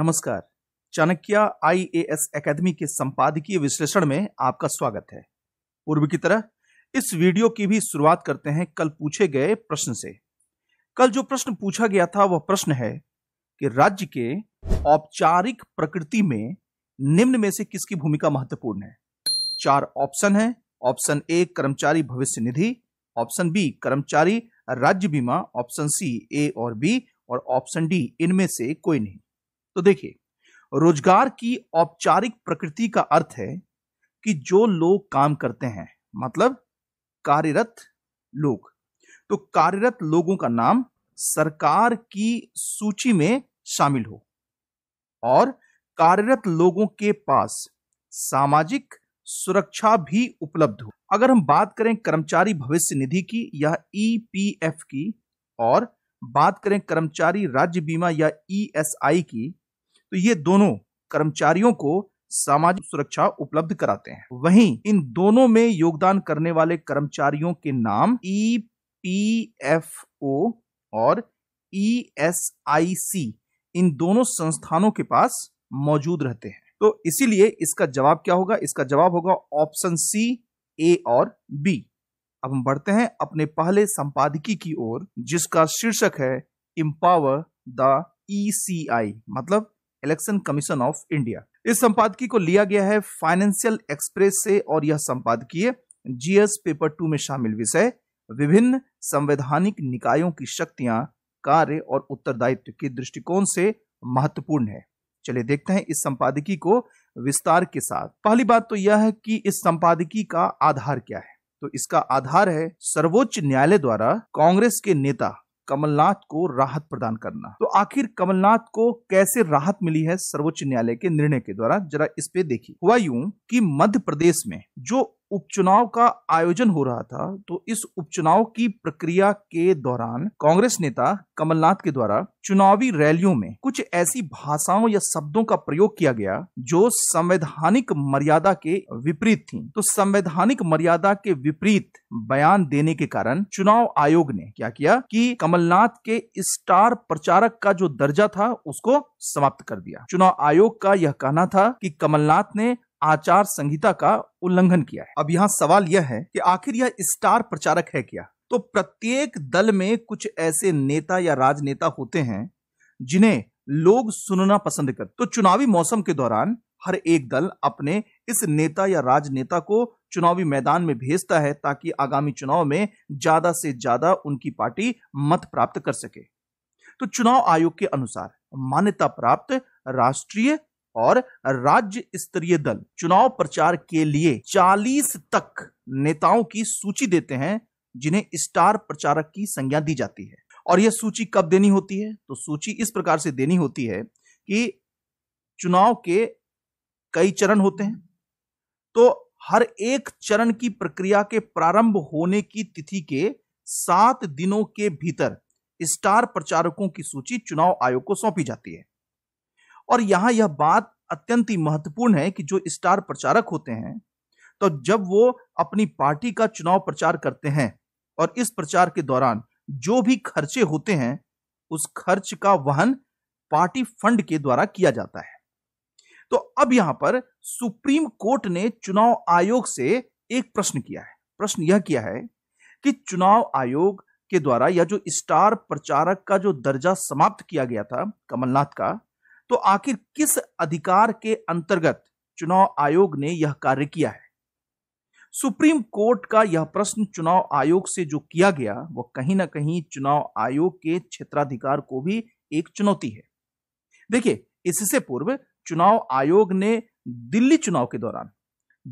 नमस्कार Chanakya IAS academy के संपादकीय विश्लेषण में आपका स्वागत है पूर्व की तरह इस वीडियो की भी शुरुआत करते हैं कल पूछे गए प्रश्न से कल जो प्रश्न पूछा गया था वह प्रश्न है कि राज्य के औपचारिक प्रकृति में निम्न में से किसकी भूमिका महत्वपूर्ण है चार ऑप्शन है ऑप्शन ए कर्मचारी भविष्य निधि ऑप्शन बी कर्मचारी राज्य बीमा ऑप्शन सी ए और बी और ऑप्शन डी इनमें से कोई नहीं तो देखिए रोजगार की औपचारिक प्रकृति का अर्थ है कि जो लोग काम करते हैं मतलब कार्यरत लोग तो कार्यरत लोगों का नाम सरकार की सूची में शामिल हो और कार्यरत लोगों के पास सामाजिक सुरक्षा भी उपलब्ध हो अगर हम बात करें कर्मचारी भविष्य निधि की या ईपीएफ e की और बात करें कर्मचारी राज्य बीमा या ईएसआई e की तो ये दोनों कर्मचारियों को सामाजिक सुरक्षा उपलब्ध कराते हैं वहीं इन दोनों में योगदान करने वाले कर्मचारियों के नाम ई पी एफ ओ और ई एस आई सी इन दोनों संस्थानों के पास मौजूद रहते हैं तो इसीलिए इसका जवाब क्या होगा इसका जवाब होगा ऑप्शन सी ए और बी अब हम बढ़ते हैं अपने पहले संपादकी की ओर जिसका शीर्षक है इम्पावर द ईसीआई मतलब इलेक्शन कमीशन ऑफ इंडिया इस संपादकी को लिया गया है फाइनेंशियल एक्सप्रेस से और यह संपादकीय जीएस पेपर टू में शामिल विषय विभिन्न संवैधानिक निकायों की शक्तियां कार्य और उत्तरदायित्व के दृष्टिकोण से महत्वपूर्ण है चलिए देखते हैं इस संपादकी को विस्तार के साथ पहली बात तो यह है कि इस संपादकी का आधार क्या है तो इसका आधार है सर्वोच्च न्यायालय द्वारा कांग्रेस के नेता कमलनाथ को राहत प्रदान करना तो आखिर कमलनाथ को कैसे राहत मिली है सर्वोच्च न्यायालय के निर्णय के द्वारा जरा इस पे देखिए हुआ यूं कि मध्य प्रदेश में जो उपचुनाव का आयोजन हो रहा था तो इस उपचुनाव की प्रक्रिया के दौरान कांग्रेस नेता कमलनाथ के द्वारा चुनावी रैलियों में कुछ ऐसी भाषाओं या शब्दों का प्रयोग किया गया जो संवैधानिक मर्यादा के विपरीत थी तो संवैधानिक मर्यादा के विपरीत बयान देने के कारण चुनाव आयोग ने क्या किया कि कमलनाथ के स्टार प्रचारक का जो दर्जा था उसको समाप्त कर दिया चुनाव आयोग का यह कहना था कि कमलनाथ ने आचार संहिता का उल्लंघन किया है अब यहाँ सवाल यह है कि आखिर यह स्टार प्रचारक है क्या तो प्रत्येक दल में कुछ ऐसे नेता या राजनेता होते हैं जिन्हें लोग सुनना पसंद करते तो चुनावी मौसम के दौरान हर एक दल अपने इस नेता या राजनेता को चुनावी मैदान में भेजता है ताकि आगामी चुनाव में ज्यादा से ज्यादा उनकी पार्टी मत प्राप्त कर सके तो चुनाव आयोग के अनुसार मान्यता प्राप्त राष्ट्रीय और राज्य स्तरीय दल चुनाव प्रचार के लिए 40 तक नेताओं की सूची देते हैं जिन्हें स्टार प्रचारक की संज्ञा दी जाती है और यह सूची कब देनी होती है तो सूची इस प्रकार से देनी होती है कि चुनाव के कई चरण होते हैं तो हर एक चरण की प्रक्रिया के प्रारंभ होने की तिथि के सात दिनों के भीतर स्टार प्रचारकों की सूची चुनाव आयोग को सौंपी जाती है और यहां यह बात अत्यंत ही महत्वपूर्ण है कि जो स्टार प्रचारक होते हैं तो जब वो अपनी पार्टी का चुनाव प्रचार करते हैं और इस प्रचार के दौरान जो भी खर्चे होते हैं उस खर्च का वहन पार्टी फंड के द्वारा किया जाता है तो अब यहां पर सुप्रीम कोर्ट ने चुनाव आयोग से एक प्रश्न किया है प्रश्न यह किया है कि चुनाव आयोग के द्वारा या जो स्टार प्रचारक का जो दर्जा समाप्त किया गया था कमलनाथ का तो आखिर किस अधिकार के अंतर्गत चुनाव आयोग ने यह कार्य किया है सुप्रीम कोर्ट का यह प्रश्न चुनाव आयोग से जो किया गया वह कहीं ना कहीं चुनाव आयोग के क्षेत्राधिकार को भी एक चुनौती है देखिए इससे पूर्व चुनाव आयोग ने दिल्ली चुनाव के दौरान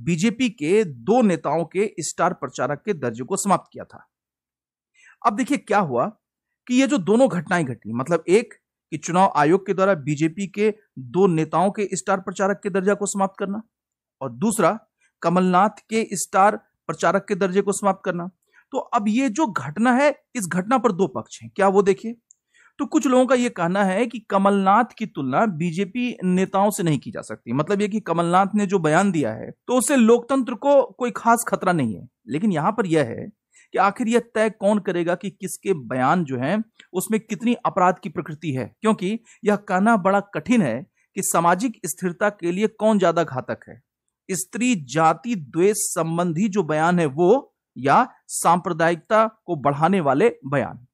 बीजेपी के दो नेताओं के स्टार प्रचारक के दर्जे को समाप्त किया था अब देखिए क्या हुआ कि ये जो दोनों घटनाएं घटी मतलब एक कि चुनाव आयोग के द्वारा बीजेपी के दो नेताओं के स्टार प्रचारक के दर्जा को समाप्त करना और दूसरा कमलनाथ के स्टार प्रचारक के दर्जे को समाप्त करना तो अब ये जो घटना है इस घटना पर दो पक्ष हैं क्या वो देखिए तो कुछ लोगों का ये कहना है कि कमलनाथ की तुलना बीजेपी नेताओं से नहीं की जा सकती मतलब ये कि कमलनाथ ने जो बयान दिया है तो उससे लोकतंत्र को कोई खास खतरा नहीं है लेकिन यहां पर यह है कि आखिर यह तय कौन करेगा कि किसके बयान जो हैं उसमें कितनी अपराध की प्रकृति है क्योंकि यह कहना बड़ा कठिन है कि सामाजिक स्थिरता के लिए कौन ज्यादा घातक है स्त्री जाति द्वेष संबंधी जो बयान है वो या सांप्रदायिकता को बढ़ाने वाले बयान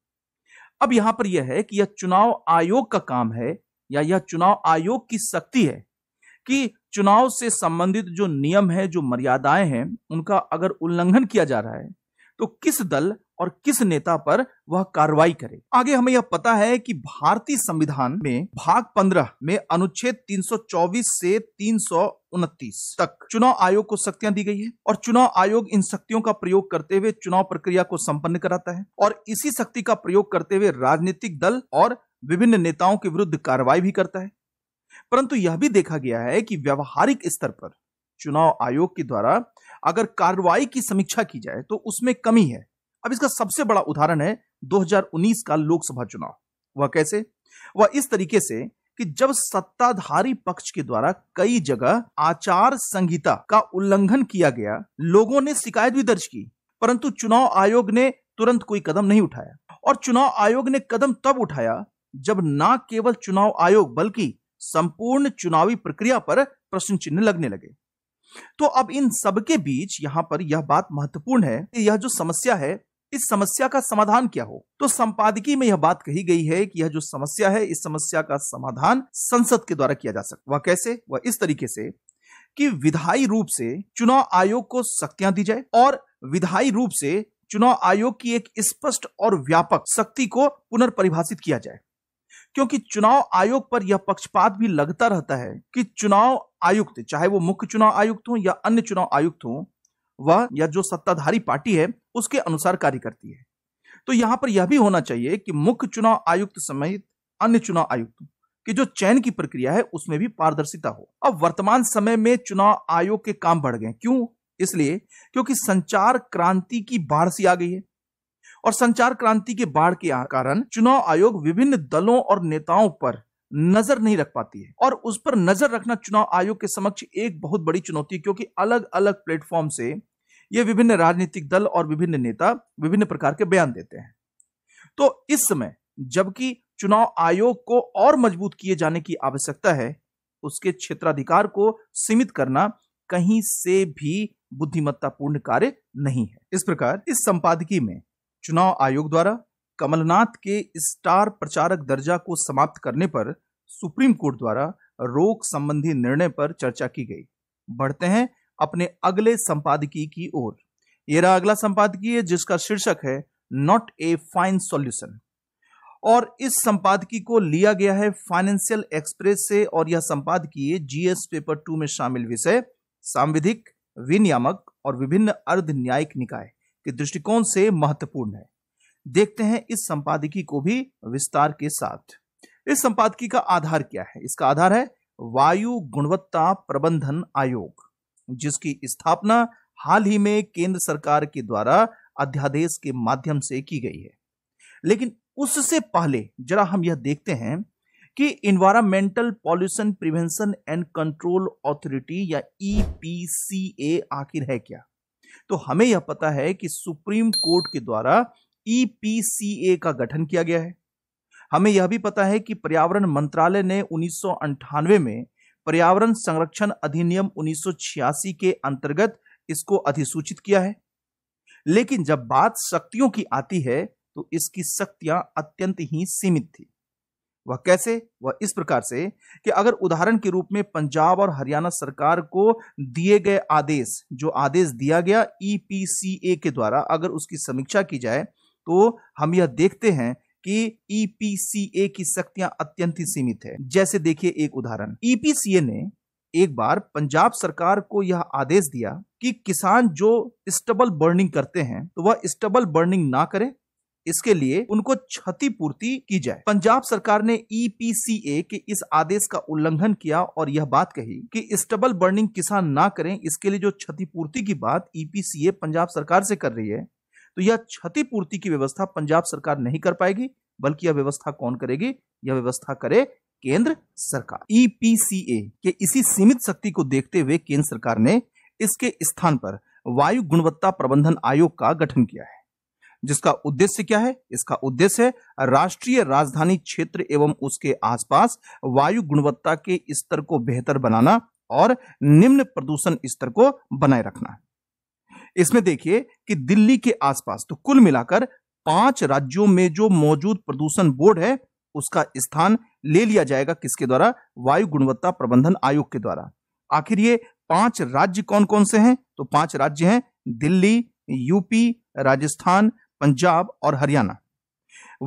अब यहां पर यह है कि यह चुनाव आयोग का काम है या यह चुनाव आयोग की शक्ति है कि चुनाव से संबंधित जो नियम है जो मर्यादाएं हैं उनका अगर उल्लंघन किया जा रहा है तो किस दल और किस नेता पर वह कार्रवाई करे आगे हमें यह पता है कि भारतीय संविधान में भाग 15 में अनुच्छेद 324 से 329 तक चुनाव आयोग को शक्तियां दी गई है और चुनाव आयोग इन शक्तियों का प्रयोग करते हुए चुनाव प्रक्रिया को संपन्न कराता है और इसी शक्ति का प्रयोग करते हुए राजनीतिक दल और विभिन्न नेताओं के विरुद्ध कार्रवाई भी करता है परंतु यह भी देखा गया है कि व्यवहारिक स्तर पर चुनाव आयोग के द्वारा अगर कार्रवाई की समीक्षा की जाए तो उसमें कमी है अब इसका सबसे बड़ा उदाहरण है 2019 का लोकसभा चुनाव वह कैसे वह इस तरीके से कि जब सत्ताधारी पक्ष के द्वारा कई जगह आचार संहिता का उल्लंघन किया गया लोगों ने शिकायत भी दर्ज की परंतु चुनाव आयोग ने तुरंत कोई कदम नहीं उठाया और चुनाव आयोग ने कदम तब उठाया जब ना केवल चुनाव आयोग बल्कि संपूर्ण चुनावी प्रक्रिया पर प्रश्न चिन्ह लगने लगे तो अब इन सबके बीच यहाँ पर यह बात महत्वपूर्ण है कि यह जो समस्या है इस समस्या का समाधान क्या हो तो संपादकीय में यह बात कही गई है कि यह जो समस्या है इस समस्या का समाधान संसद के द्वारा किया जा सकता वह कैसे वह इस तरीके से कि विधायी रूप से चुनाव आयोग को शक्तियां दी जाए और विधायी रूप से चुनाव आयोग की एक स्पष्ट और व्यापक शक्ति को पुनर्परिभाषित किया जाए क्योंकि चुनाव आयोग पर यह पक्षपात भी लगता रहता है कि चुनाव आयुक्त चाहे वो मुख्य चुनाव आयुक्त हो या अन्य चुनाव आयुक्त हो वह या जो सत्ताधारी पार्टी है उसके अनुसार कार्य करती है तो यहां पर यह भी होना चाहिए कि मुख्य चुनाव आयुक्त समेत अन्य चुनाव आयुक्त कि जो चयन की प्रक्रिया है उसमें भी पारदर्शिता हो अब वर्तमान समय में चुनाव आयोग के काम बढ़ गए क्यों इसलिए क्योंकि संचार क्रांति की बाढ़ सी आ गई है और संचार क्रांति के बाढ़ के कारण चुनाव आयोग विभिन्न दलों और नेताओं पर नजर नहीं रख पाती है और उस पर नजर रखना चुनाव आयोग के समक्ष एक बहुत बड़ी चुनौती है क्योंकि अलग अलग प्लेटफॉर्म से ये विभिन्न राजनीतिक दल और विभिन्न नेता विभिन्न प्रकार के बयान देते हैं तो इस समय जबकि चुनाव आयोग को और मजबूत किए जाने की आवश्यकता है उसके क्षेत्राधिकार को सीमित करना कहीं से भी बुद्धिमत्तापूर्ण कार्य नहीं है इस प्रकार इस संपादकीय में चुनाव आयोग द्वारा कमलनाथ के स्टार प्रचारक दर्जा को समाप्त करने पर सुप्रीम कोर्ट द्वारा रोक संबंधी निर्णय पर चर्चा की गई बढ़ते हैं अपने अगले संपादकीय की ओर यह रहा अगला संपादकीय जिसका शीर्षक है नॉट ए फाइन सॉल्यूशन और इस संपादकीय को लिया गया है फाइनेंशियल एक्सप्रेस से और यह संपादकीय जीएस पेपर टू में शामिल विषय सांविधिक विनियामक और विभिन्न अर्ध न्यायिक निकाय के दृष्टिकोण से महत्वपूर्ण है देखते हैं इस संपादकी को भी विस्तार के साथ इस संपादकी का आधार क्या है इसका आधार है वायु गुणवत्ता प्रबंधन आयोग जिसकी स्थापना हाल ही में केंद्र सरकार के द्वारा अध्यादेश के माध्यम से की गई है लेकिन उससे पहले जरा हम यह देखते हैं कि environmental pollution prevention and control authority या ईपीसीए e आखिर है क्या तो हमें यह पता है कि सुप्रीम कोर्ट के द्वारा ईपीसीए e का गठन किया गया है हमें यह भी पता है कि पर्यावरण मंत्रालय ने उन्नीस में पर्यावरण संरक्षण अधिनियम 1986 के अंतर्गत इसको अधिसूचित किया है लेकिन जब बात शक्तियों की आती है तो इसकी शक्तियां अत्यंत ही सीमित थी वह कैसे वह इस प्रकार से कि अगर उदाहरण के रूप में पंजाब और हरियाणा सरकार को दिए गए आदेश जो आदेश दिया गया ईपीसीए e के द्वारा अगर उसकी समीक्षा की जाए तो हम यह देखते हैं कि ईपीसीए e की शक्तियां अत्यंत ही सीमित है जैसे देखिए एक उदाहरण ईपीसीए e ने एक बार पंजाब सरकार को यह आदेश दिया कि किसान जो स्टबल बर्निंग करते हैं तो वह स्टबल बर्निंग ना करे इसके लिए उनको क्षतिपूर्ति की जाए पंजाब सरकार ने ईपीसीए e के इस आदेश का उल्लंघन किया और यह बात कही कि स्टबल बर्निंग किसान ना करें इसके लिए जो क्षतिपूर्ति की बात ईपीसीए e पंजाब सरकार से कर रही है तो यह क्षतिपूर्ति की व्यवस्था पंजाब सरकार नहीं कर पाएगी बल्कि यह व्यवस्था कौन करेगी यह व्यवस्था करे केंद्र सरकार ईपीसीए e के इसी सीमित शक्ति को देखते हुए केंद्र सरकार ने इसके स्थान पर वायु गुणवत्ता प्रबंधन आयोग का गठन किया है जिसका उद्देश्य क्या है इसका उद्देश्य है राष्ट्रीय राजधानी क्षेत्र एवं उसके आसपास वायु गुणवत्ता के स्तर को बेहतर बनाना और निम्न प्रदूषण स्तर को बनाए रखना इसमें देखिए कि दिल्ली के आसपास तो कुल मिलाकर पांच राज्यों में जो मौजूद प्रदूषण बोर्ड है उसका स्थान ले लिया जाएगा किसके द्वारा वायु गुणवत्ता प्रबंधन आयोग के द्वारा आखिर ये पांच राज्य कौन कौन से हैं तो पांच राज्य हैं दिल्ली यूपी राजस्थान पंजाब और हरियाणा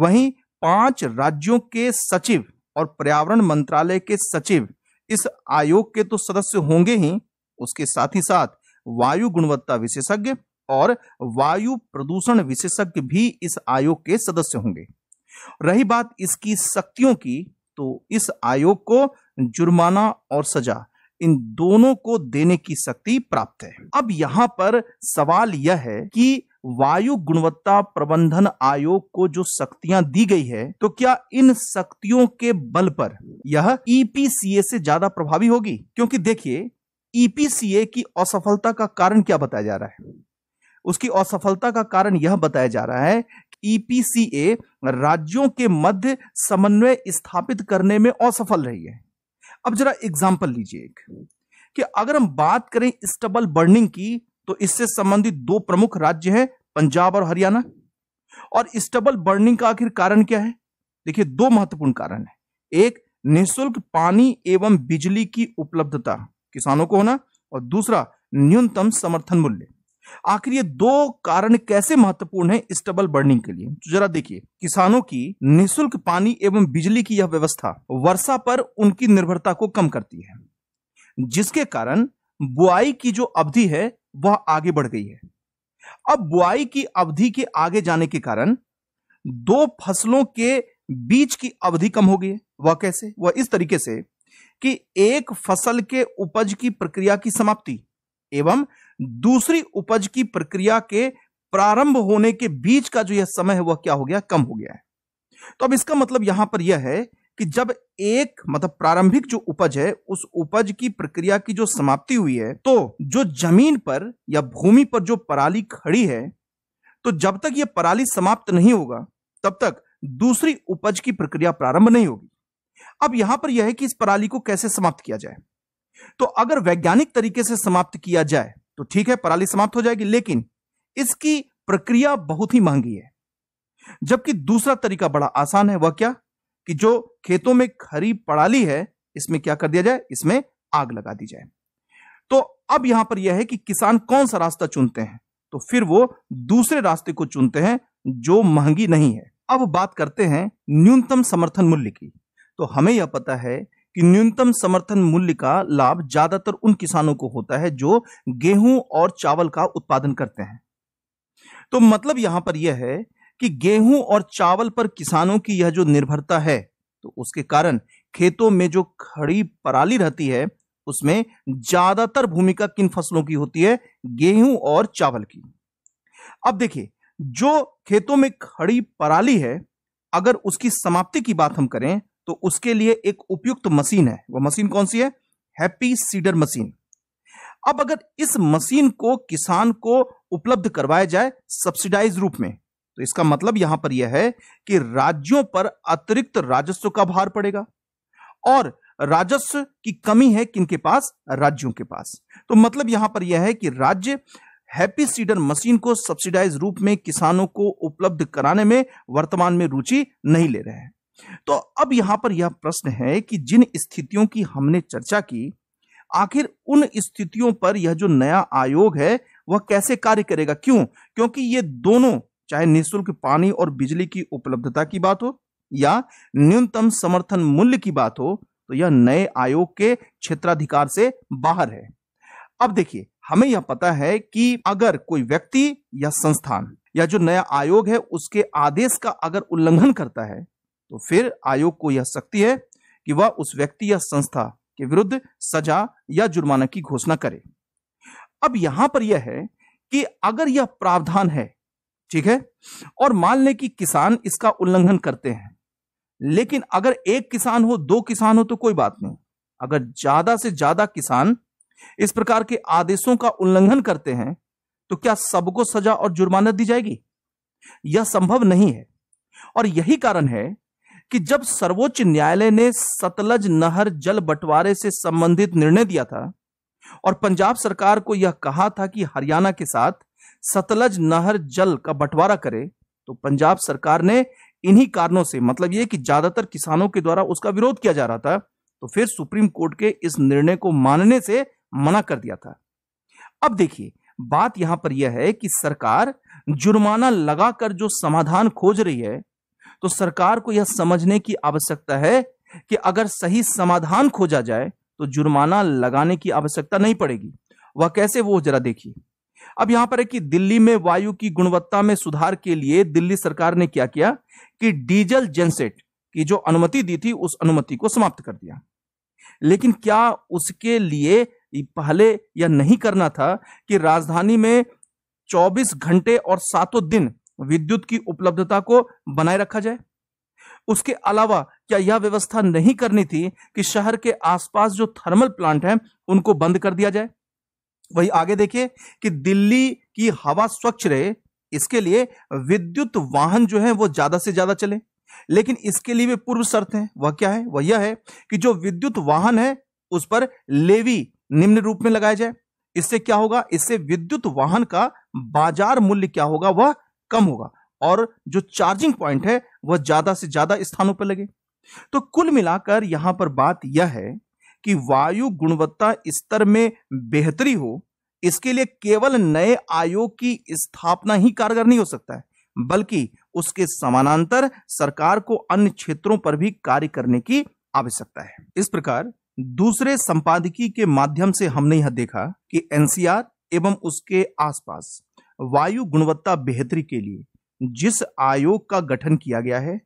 वहीं पांच राज्यों के सचिव और पर्यावरण मंत्रालय के सचिव इस आयोग के तो सदस्य होंगे ही उसके साथ ही साथ वायु गुणवत्ता विशेषज्ञ और वायु प्रदूषण विशेषज्ञ भी इस आयोग के सदस्य होंगे रही बात इसकी शक्तियों की तो इस आयोग को जुर्माना और सजा इन दोनों को देने की शक्ति प्राप्त है अब यहां पर सवाल यह है कि वायु गुणवत्ता प्रबंधन आयोग को जो शक्तियां दी गई है तो क्या इन शक्तियों के बल पर यह ईपीसीए e से ज्यादा प्रभावी होगी क्योंकि देखिए ईपीसीए e की असफलता का कारण क्या बताया जा रहा है उसकी असफलता का कारण यह बताया जा रहा है कि ईपीसीए e राज्यों के मध्य समन्वय स्थापित करने में असफल रही है अब जरा एग्जाम्पल लीजिए एक कि अगर हम बात करें स्टबल बर्निंग की तो इससे संबंधित दो प्रमुख राज्य हैं पंजाब और हरियाणा और स्टबल बर्निंग का आखिर कारण क्या है देखिए दो महत्वपूर्ण कारण है एक निःशुल्क पानी एवं बिजली की उपलब्धता किसानों को होना और दूसरा न्यूनतम समर्थन मूल्य आखिर ये दो कारण कैसे महत्वपूर्ण है स्टबल बर्निंग के लिए तो जरा देखिए किसानों की निःशुल्क पानी एवं बिजली की यह व्यवस्था वर्षा पर उनकी निर्भरता को कम करती है जिसके कारण बुआई की जो अवधि है वह आगे बढ़ गई है अब बुआई की अवधि के आगे जाने के कारण दो फसलों के बीच की अवधि कम हो गई है वह कैसे वह इस तरीके से कि एक फसल के उपज की प्रक्रिया की समाप्ति एवं दूसरी उपज की प्रक्रिया के प्रारंभ होने के बीच का जो यह समय है वह क्या हो गया कम हो गया है तो अब इसका मतलब यहां पर यह है कि जब एक मतलब प्रारंभिक जो उपज है उस उपज की प्रक्रिया की जो समाप्ति हुई है तो जो जमीन पर या भूमि पर जो पराली खड़ी है तो जब तक यह पराली समाप्त नहीं होगा तब तक दूसरी उपज की प्रक्रिया प्रारंभ नहीं होगी अब यहां पर यह है कि इस पराली को कैसे समाप्त किया जाए तो अगर वैज्ञानिक तरीके से समाप्त किया जाए तो ठीक है पराली समाप्त हो जाएगी लेकिन इसकी प्रक्रिया बहुत ही महंगी है जबकि दूसरा तरीका बड़ा आसान है वह क्या कि जो खेतों में खरी पड़ाली है इसमें क्या कर दिया जाए इसमें आग लगा दी जाए तो अब यहां पर यह है कि किसान कौन सा रास्ता चुनते हैं तो फिर वो दूसरे रास्ते को चुनते हैं जो महंगी नहीं है अब बात करते हैं न्यूनतम समर्थन मूल्य की तो हमें यह पता है कि न्यूनतम समर्थन मूल्य का लाभ ज्यादातर उन किसानों को होता है जो गेहूं और चावल का उत्पादन करते हैं तो मतलब यहां पर यह है कि गेहूं और चावल पर किसानों की यह जो निर्भरता है तो उसके कारण खेतों में जो खड़ी पराली रहती है उसमें ज्यादातर भूमिका किन फसलों की होती है गेहूं और चावल की अब देखिए जो खेतों में खड़ी पराली है अगर उसकी समाप्ति की बात हम करें तो उसके लिए एक उपयुक्त मशीन है वह मशीन कौन सी है हैप्पी सीडर मशीन अब अगर इस मशीन को किसान को उपलब्ध करवाया जाए सब्सिडाइज रूप में तो इसका मतलब यहां पर यह है कि राज्यों पर अतिरिक्त राजस्व का भार पड़ेगा और राजस्व की कमी है किनके पास राज्यों के पास तो मतलब यहां पर यह है कि राज्य हैप्पी सीडर मशीन को सब्सिडाइज रूप में किसानों को उपलब्ध कराने में वर्तमान में रुचि नहीं ले रहे हैं तो अब यहां पर यह प्रश्न है कि जिन स्थितियों की हमने चर्चा की आखिर उन स्थितियों पर यह जो नया आयोग है वह कैसे कार्य करेगा क्यों क्योंकि ये दोनों चाहे निःशुल्क पानी और बिजली की उपलब्धता की बात हो या न्यूनतम समर्थन मूल्य की बात हो तो यह नए आयोग के क्षेत्राधिकार से बाहर है अब देखिए हमें यह पता है कि अगर कोई व्यक्ति या संस्थान या जो नया आयोग है उसके आदेश का अगर उल्लंघन करता है तो फिर आयोग को यह शक्ति है कि वह उस व्यक्ति या संस्था के विरुद्ध सजा या जुर्माना की घोषणा करे अब यहां पर यह है कि अगर यह प्रावधान है ठीक है और मान लें कि किसान इसका उल्लंघन करते हैं लेकिन अगर एक किसान हो दो किसान हो तो कोई बात नहीं अगर ज्यादा से ज्यादा किसान इस प्रकार के आदेशों का उल्लंघन करते हैं तो क्या सबको सजा और जुर्माना दी जाएगी यह संभव नहीं है और यही कारण है कि जब सर्वोच्च न्यायालय ने सतलज नहर जल बंटवारे से संबंधित निर्णय दिया था और पंजाब सरकार को यह कहा था कि हरियाणा के साथ सतलज नहर जल का बंटवारा करे तो पंजाब सरकार ने इन्हीं कारणों से मतलब ये कि ज्यादातर किसानों के द्वारा उसका विरोध किया जा रहा था तो फिर सुप्रीम कोर्ट के इस निर्णय को मानने से मना कर दिया था अब देखिए बात यहां पर यह है कि सरकार जुर्माना लगाकर जो समाधान खोज रही है तो सरकार को यह समझने की आवश्यकता है कि अगर सही समाधान खोजा जाए तो जुर्माना लगाने की आवश्यकता नहीं पड़ेगी वह कैसे वो जरा देखिए अब यहां पर है कि दिल्ली में वायु की गुणवत्ता में सुधार के लिए दिल्ली सरकार ने क्या किया कि डीजल जेनसेट की जो अनुमति दी थी उस अनुमति को समाप्त कर दिया लेकिन क्या उसके लिए पहले यह नहीं करना था कि राजधानी में 24 घंटे और सातों दिन विद्युत की उपलब्धता को बनाए रखा जाए उसके अलावा क्या यह व्यवस्था नहीं करनी थी कि शहर के आसपास जो थर्मल प्लांट हैं उनको बंद कर दिया जाए वही आगे देखिए कि दिल्ली की हवा स्वच्छ रहे इसके लिए विद्युत वाहन जो है वो ज्यादा से ज्यादा चले लेकिन इसके लिए भी पूर्व शर्त है वह क्या है वह यह है कि जो विद्युत वाहन है उस पर लेवी निम्न रूप में लगाया जाए इससे क्या होगा इससे विद्युत वाहन का बाजार मूल्य क्या होगा वह कम होगा और जो चार्जिंग पॉइंट है वह ज्यादा से ज्यादा स्थानों पर लगे तो कुल मिलाकर यहां पर बात यह है कि वायु गुणवत्ता स्तर में बेहतरी हो इसके लिए केवल नए आयोग की स्थापना ही कारगर नहीं हो सकता है बल्कि उसके समानांतर सरकार को अन्य क्षेत्रों पर भी कार्य करने की आवश्यकता है इस प्रकार दूसरे संपादकीय के माध्यम से हमने यह देखा कि एनसीआर एवं उसके आसपास वायु गुणवत्ता बेहतरी के लिए जिस आयोग का गठन किया गया है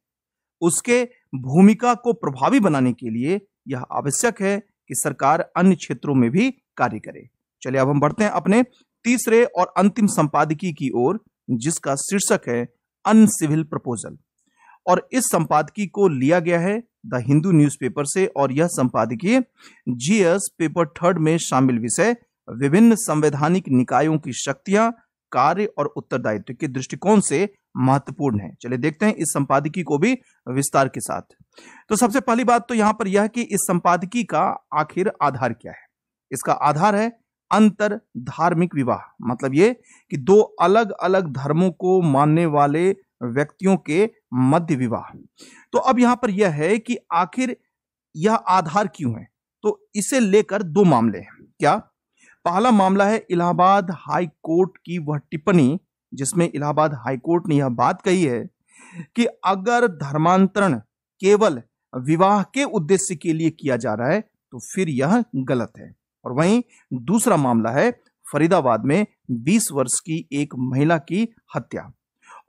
उसके भूमिका को प्रभावी बनाने के लिए यह आवश्यक है कि सरकार अन्य क्षेत्रों में भी कार्य करे चलिए अब हम बढ़ते हैं अपने तीसरे और अंतिम संपादकीय की ओर जिसका शीर्षक है अनसिविल प्रपोजल और इस संपादकीय को लिया गया है द हिंदू न्यूज़पेपर से और यह संपादकीय जीएस पेपर थर्ड में शामिल विषय विभिन्न संवैधानिक निकायों की शक्तियां कार्य और उत्तरदायित्व के दृष्टिकोण से महत्वपूर्ण है चलिए देखते हैं इस संपादकीय को भी विस्तार के साथ तो सबसे पहली बात तो यहां पर यह कि इस संपादकीय का आखिर आधार क्या है इसका आधार है अंतर धार्मिक विवाह मतलब ये कि दो अलग अलग धर्मों को मानने वाले व्यक्तियों के मध्य विवाह तो अब यहां पर यह है कि आखिर यह आधार क्यों है तो इसे लेकर दो मामले हैं क्या पहला मामला है इलाहाबाद हाई कोर्ट की वह टिप्पणी जिसमें इलाहाबाद हाई कोर्ट ने यह बात कही है कि अगर धर्मांतरण केवल विवाह के उद्देश्य के लिए किया जा रहा है तो फिर यह गलत है और वहीं दूसरा मामला है फरीदाबाद में 20 वर्ष की एक महिला की हत्या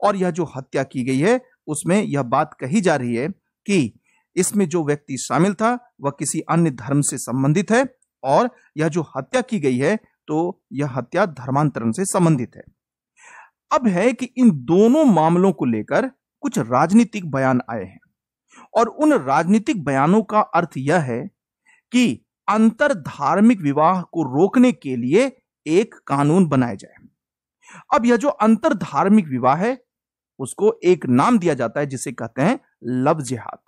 और यह जो हत्या की गई है उसमें यह बात कही जा रही है कि इसमें जो व्यक्ति शामिल था वह किसी अन्य धर्म से संबंधित है और यह जो हत्या की गई है तो यह हत्या धर्मांतरण से संबंधित है अब है कि इन दोनों मामलों को लेकर कुछ राजनीतिक बयान आए हैं और उन राजनीतिक बयानों का अर्थ यह है कि अंतर धार्मिक विवाह को रोकने के लिए एक कानून बनाया जाए अब यह जो अंतर धार्मिक विवाह है उसको एक नाम दिया जाता है जिसे कहते हैं लव जिहाद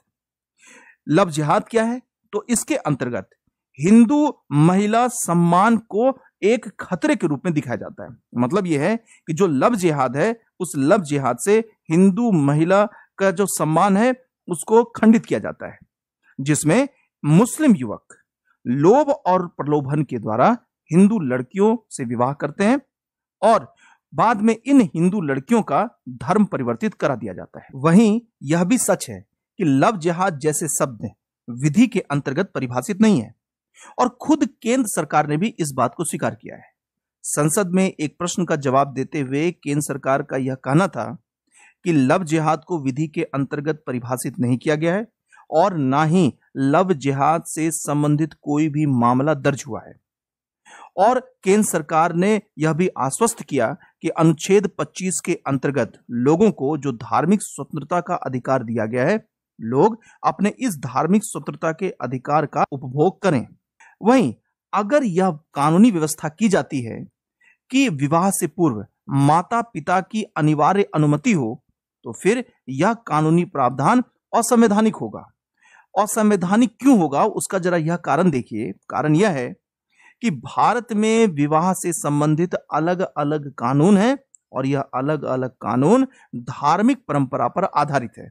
लव जिहाद क्या है तो इसके अंतर्गत हिंदू महिला सम्मान को एक खतरे के रूप में दिखाया जाता है मतलब यह है कि जो लव जिहाद है उस लव जिहाद से हिंदू महिला का जो सम्मान है उसको खंडित किया जाता है जिसमें मुस्लिम युवक लोभ और प्रलोभन के द्वारा हिंदू लड़कियों से विवाह करते हैं और बाद में इन हिंदू लड़कियों का धर्म परिवर्तित करा दिया जाता है वहीं यह भी सच है कि लव जिहाद जैसे शब्द विधि के अंतर्गत परिभाषित नहीं है और खुद केंद्र सरकार ने भी इस बात को स्वीकार किया है संसद में एक प्रश्न का जवाब देते हुए केंद्र सरकार का यह कहना था कि लव जिहाद को विधि के अंतर्गत परिभाषित नहीं किया गया है और ना ही लव जिहाद से संबंधित कोई भी मामला दर्ज हुआ है और केंद्र सरकार ने यह भी आश्वस्त किया कि अनुच्छेद 25 के अंतर्गत लोगों को जो धार्मिक स्वतंत्रता का अधिकार दिया गया है लोग अपने इस धार्मिक स्वतंत्रता के अधिकार का उपभोग करें वहीं अगर यह कानूनी व्यवस्था की जाती है कि विवाह से पूर्व माता पिता की अनिवार्य अनुमति हो तो फिर यह कानूनी प्रावधान असंवैधानिक होगा असंवैधानिक क्यों होगा उसका जरा यह कारण देखिए कारण यह है कि भारत में विवाह से संबंधित अलग अलग कानून है और यह अलग अलग कानून धार्मिक परंपरा पर आधारित है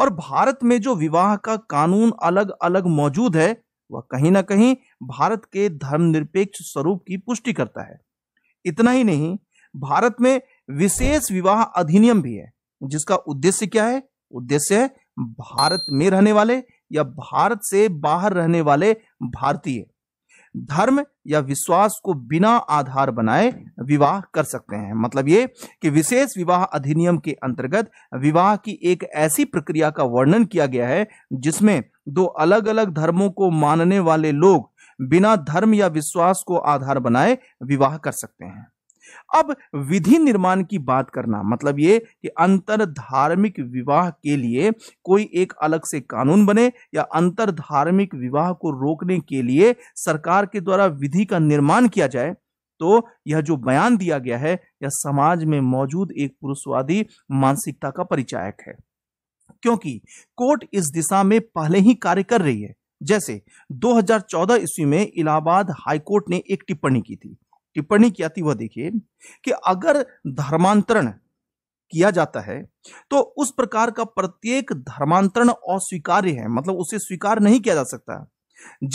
और भारत में जो विवाह का कानून अलग अलग मौजूद है वह कहीं ना कहीं भारत के धर्मनिरपेक्ष स्वरूप की पुष्टि करता है इतना ही नहीं भारत में विशेष विवाह अधिनियम भी है जिसका उद्देश्य क्या है उद्देश्य है भारत में रहने वाले या भारत से बाहर रहने वाले भारतीय धर्म या विश्वास को बिना आधार बनाए विवाह कर सकते हैं मतलब ये कि विशेष विवाह अधिनियम के अंतर्गत विवाह की एक ऐसी प्रक्रिया का वर्णन किया गया है जिसमें दो अलग अलग धर्मों को मानने वाले लोग बिना धर्म या विश्वास को आधार बनाए विवाह कर सकते हैं अब विधि निर्माण की बात करना मतलब ये कि अंतर धार्मिक विवाह के लिए कोई एक अलग से कानून बने या अंतर धार्मिक विवाह को रोकने के लिए सरकार के द्वारा विधि का निर्माण किया जाए तो यह जो बयान दिया गया है यह समाज में मौजूद एक पुरुषवादी मानसिकता का परिचायक है क्योंकि कोर्ट इस दिशा में पहले ही कार्य कर रही है जैसे 2014 ईस्वी में इलाहाबाद हाईकोर्ट ने एक टिप्पणी की थी टिप्पणी किया थी वह देखिए कि अगर धर्मांतरण किया जाता है तो उस प्रकार का प्रत्येक धर्मांतरण अस्वीकार्य है मतलब उसे स्वीकार नहीं किया जा सकता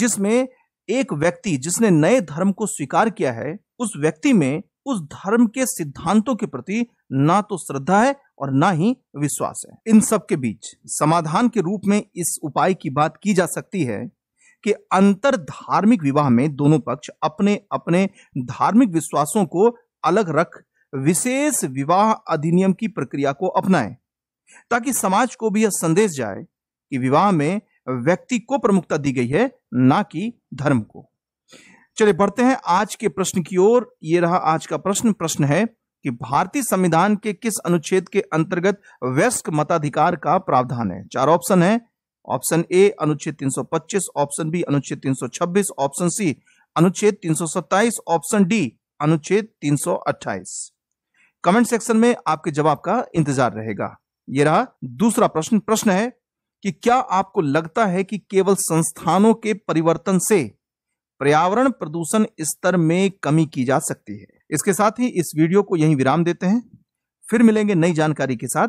जिसमें एक व्यक्ति जिसने नए धर्म को स्वीकार किया है उस व्यक्ति में उस धर्म के सिद्धांतों के प्रति ना तो श्रद्धा है और ना ही विश्वास है इन सब के बीच समाधान के रूप में इस उपाय की बात की जा सकती है कि अंतर धार्मिक विवाह में दोनों पक्ष अपने अपने धार्मिक विश्वासों को अलग रख विशेष विवाह अधिनियम की प्रक्रिया को अपनाएं ताकि समाज को भी यह संदेश जाए कि विवाह में व्यक्ति को प्रमुखता दी गई है ना कि धर्म को चलिए बढ़ते हैं आज के प्रश्न की ओर यह रहा आज का प्रश्न प्रश्न है कि भारतीय संविधान के किस अनुच्छेद के अंतर्गत वयस्क मताधिकार का प्रावधान है चार ऑप्शन है ऑप्शन ए अनुच्छेद 325 ऑप्शन बी अनुच्छेद 326 ऑप्शन सी अनुच्छेद 327 ऑप्शन डी अनुच्छेद 328 कमेंट सेक्शन में आपके जवाब का इंतजार रहेगा ये रहा दूसरा प्रश्न प्रश्न है कि क्या आपको लगता है कि केवल संस्थानों के परिवर्तन से पर्यावरण प्रदूषण स्तर में कमी की जा सकती है इसके साथ ही इस वीडियो को यहीं विराम देते हैं फिर मिलेंगे नई जानकारी के साथ